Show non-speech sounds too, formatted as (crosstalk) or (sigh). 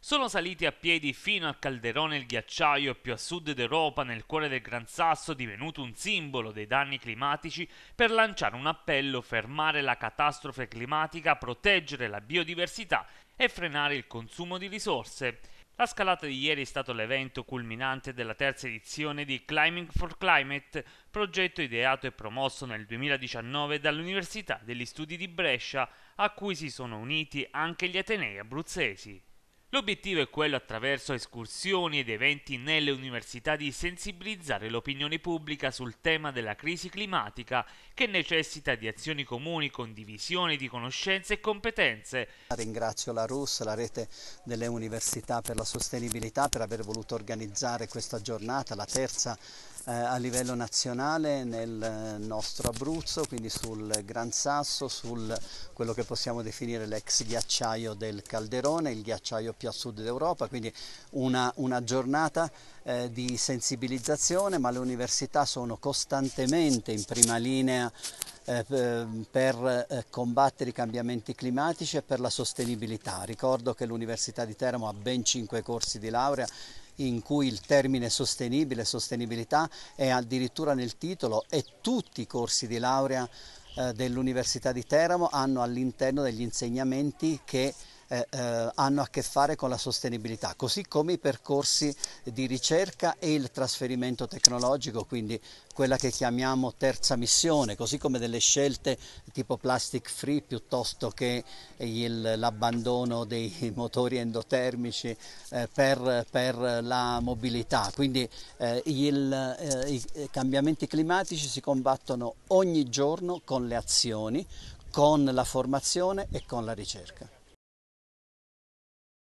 Sono saliti a piedi fino al calderone il ghiacciaio più a sud d'Europa nel cuore del Gran Sasso, divenuto un simbolo dei danni climatici, per lanciare un appello, fermare la catastrofe climatica, proteggere la biodiversità e frenare il consumo di risorse. La scalata di ieri è stato l'evento culminante della terza edizione di Climbing for Climate, progetto ideato e promosso nel 2019 dall'Università degli Studi di Brescia, a cui si sono uniti anche gli Atenei abruzzesi. L'obiettivo è quello attraverso escursioni ed eventi nelle università di sensibilizzare l'opinione pubblica sul tema della crisi climatica che necessita di azioni comuni condivisione di conoscenze e competenze. Ringrazio la RUS, la rete delle università per la sostenibilità per aver voluto organizzare questa giornata, la terza eh, a livello nazionale nel eh, nostro Abruzzo, quindi sul Gran Sasso, sul quello che possiamo definire l'ex ghiacciaio del Calderone, il ghiacciaio più a sud d'Europa, quindi una, una giornata eh, di sensibilizzazione, ma le università sono costantemente in prima linea eh, ehm, per eh, combattere i cambiamenti climatici e per la sostenibilità. Ricordo che l'Università di Teramo ha ben cinque corsi di laurea in cui il termine sostenibile, sostenibilità è addirittura nel titolo e tutti i corsi di laurea eh, dell'Università di Teramo hanno all'interno degli insegnamenti che eh, eh, hanno a che fare con la sostenibilità, così come i percorsi di ricerca e il trasferimento tecnologico, quindi quella che chiamiamo terza missione, così come delle scelte tipo plastic free piuttosto che l'abbandono dei (laughs) motori endotermici eh, per, per, la mobilità. Quindi eh, il, eh, i cambiamenti climatici si combattono ogni giorno con le azioni, con la formazione e con la ricerca.